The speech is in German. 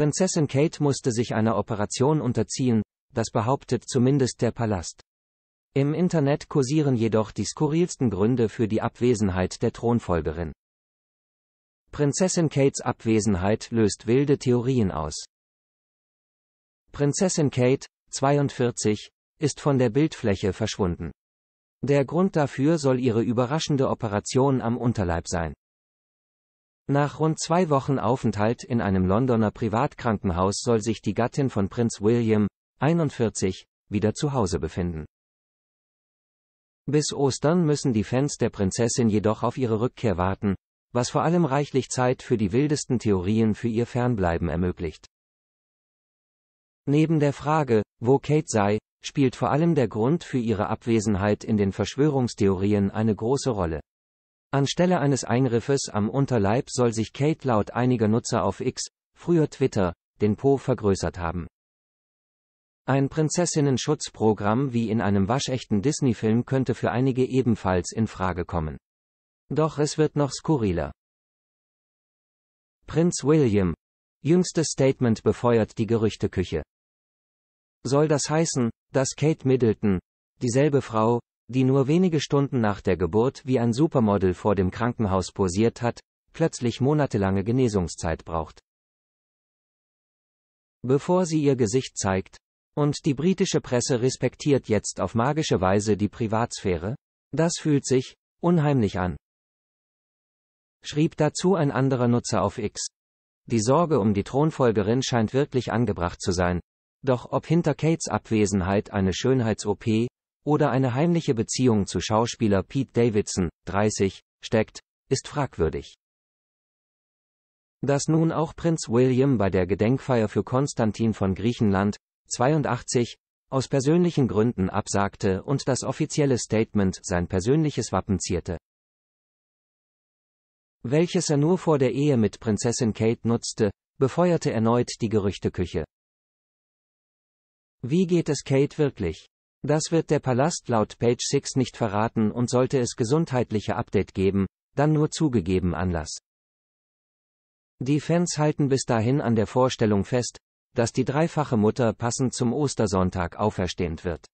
Prinzessin Kate musste sich einer Operation unterziehen, das behauptet zumindest der Palast. Im Internet kursieren jedoch die skurrilsten Gründe für die Abwesenheit der Thronfolgerin. Prinzessin Kates Abwesenheit löst wilde Theorien aus. Prinzessin Kate, 42, ist von der Bildfläche verschwunden. Der Grund dafür soll ihre überraschende Operation am Unterleib sein. Nach rund zwei Wochen Aufenthalt in einem Londoner Privatkrankenhaus soll sich die Gattin von Prinz William, 41, wieder zu Hause befinden. Bis Ostern müssen die Fans der Prinzessin jedoch auf ihre Rückkehr warten, was vor allem reichlich Zeit für die wildesten Theorien für ihr Fernbleiben ermöglicht. Neben der Frage, wo Kate sei, spielt vor allem der Grund für ihre Abwesenheit in den Verschwörungstheorien eine große Rolle. Anstelle eines Eingriffes am Unterleib soll sich Kate laut einiger Nutzer auf X, früher Twitter, den Po vergrößert haben. Ein Prinzessinnen-Schutzprogramm wie in einem waschechten Disney-Film könnte für einige ebenfalls in Frage kommen. Doch es wird noch skurriler. Prinz William. Jüngstes Statement befeuert die Gerüchteküche. Soll das heißen, dass Kate Middleton, dieselbe Frau, die nur wenige Stunden nach der Geburt wie ein Supermodel vor dem Krankenhaus posiert hat, plötzlich monatelange Genesungszeit braucht. Bevor sie ihr Gesicht zeigt, und die britische Presse respektiert jetzt auf magische Weise die Privatsphäre, das fühlt sich unheimlich an. Schrieb dazu ein anderer Nutzer auf X. Die Sorge um die Thronfolgerin scheint wirklich angebracht zu sein, doch ob hinter Kates Abwesenheit eine Schönheits-OP, oder eine heimliche Beziehung zu Schauspieler Pete Davidson, 30, steckt, ist fragwürdig. Dass nun auch Prinz William bei der Gedenkfeier für Konstantin von Griechenland, 82, aus persönlichen Gründen absagte und das offizielle Statement sein persönliches Wappen zierte. Welches er nur vor der Ehe mit Prinzessin Kate nutzte, befeuerte erneut die Gerüchteküche. Wie geht es Kate wirklich? Das wird der Palast laut Page 6 nicht verraten und sollte es gesundheitliche Update geben, dann nur zugegeben Anlass. Die Fans halten bis dahin an der Vorstellung fest, dass die dreifache Mutter passend zum Ostersonntag auferstehend wird.